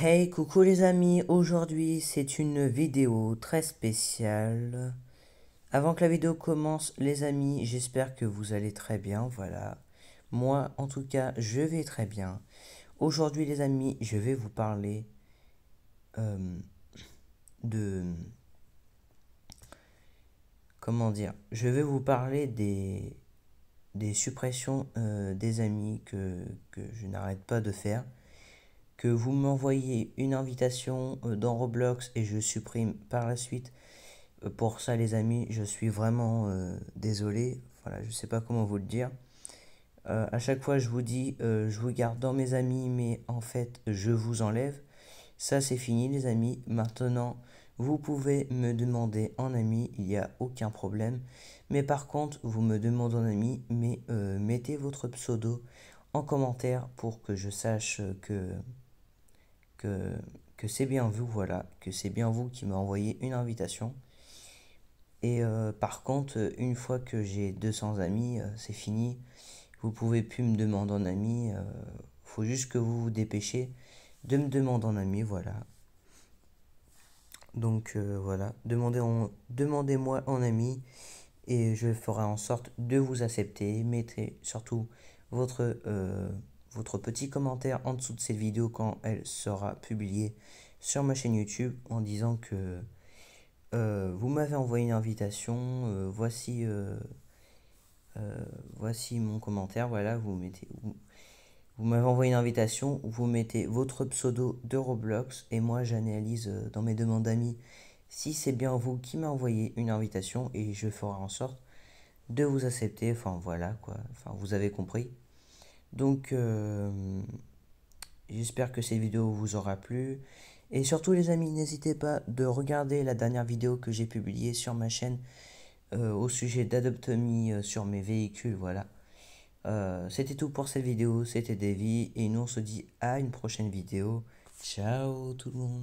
Hey, coucou les amis, aujourd'hui c'est une vidéo très spéciale. Avant que la vidéo commence, les amis, j'espère que vous allez très bien, voilà. Moi, en tout cas, je vais très bien. Aujourd'hui, les amis, je vais vous parler euh, de... Comment dire Je vais vous parler des, des suppressions euh, des amis que, que je n'arrête pas de faire que vous m'envoyez une invitation euh, dans Roblox et je supprime par la suite. Euh, pour ça les amis, je suis vraiment euh, désolé. Voilà, je ne sais pas comment vous le dire. à chaque fois je vous dis je vous garde dans mes amis mais en fait je vous enlève. Ça c'est fini les amis. Maintenant vous pouvez me demander en ami, il n'y a aucun problème. Mais par contre vous me demandez en ami mais mettez votre pseudo en commentaire pour que je sache que que, que c'est bien vous, voilà, que c'est bien vous qui m'a envoyé une invitation. Et euh, par contre, une fois que j'ai 200 amis, euh, c'est fini. Vous pouvez plus me demander en ami. Euh, faut juste que vous vous dépêchez de me demander en ami, voilà. Donc voilà, demandez-moi en ami et je ferai en sorte de vous accepter. Mettez surtout votre votre petit commentaire en dessous de cette vidéo quand elle sera publiée sur ma chaîne YouTube en disant que euh, vous m'avez envoyé une invitation, euh, voici, euh, voici mon commentaire, voilà, vous mettez... Vous, vous m'avez envoyé une invitation, vous mettez votre pseudo de Roblox et moi j'analyse dans mes demandes d'amis si c'est bien vous qui m'avez envoyé une invitation et je ferai en sorte de vous accepter. Enfin voilà quoi, enfin vous avez compris. Donc, euh, j'espère que cette vidéo vous aura plu. Et surtout, les amis, n'hésitez pas de regarder la dernière vidéo que j'ai publiée sur ma chaîne euh, au sujet d'adoptomie euh, sur mes véhicules. Voilà. c'était tout pour cette vidéo. C'était Davy. Et nous, on se dit à une prochaine vidéo. Ciao tout le monde.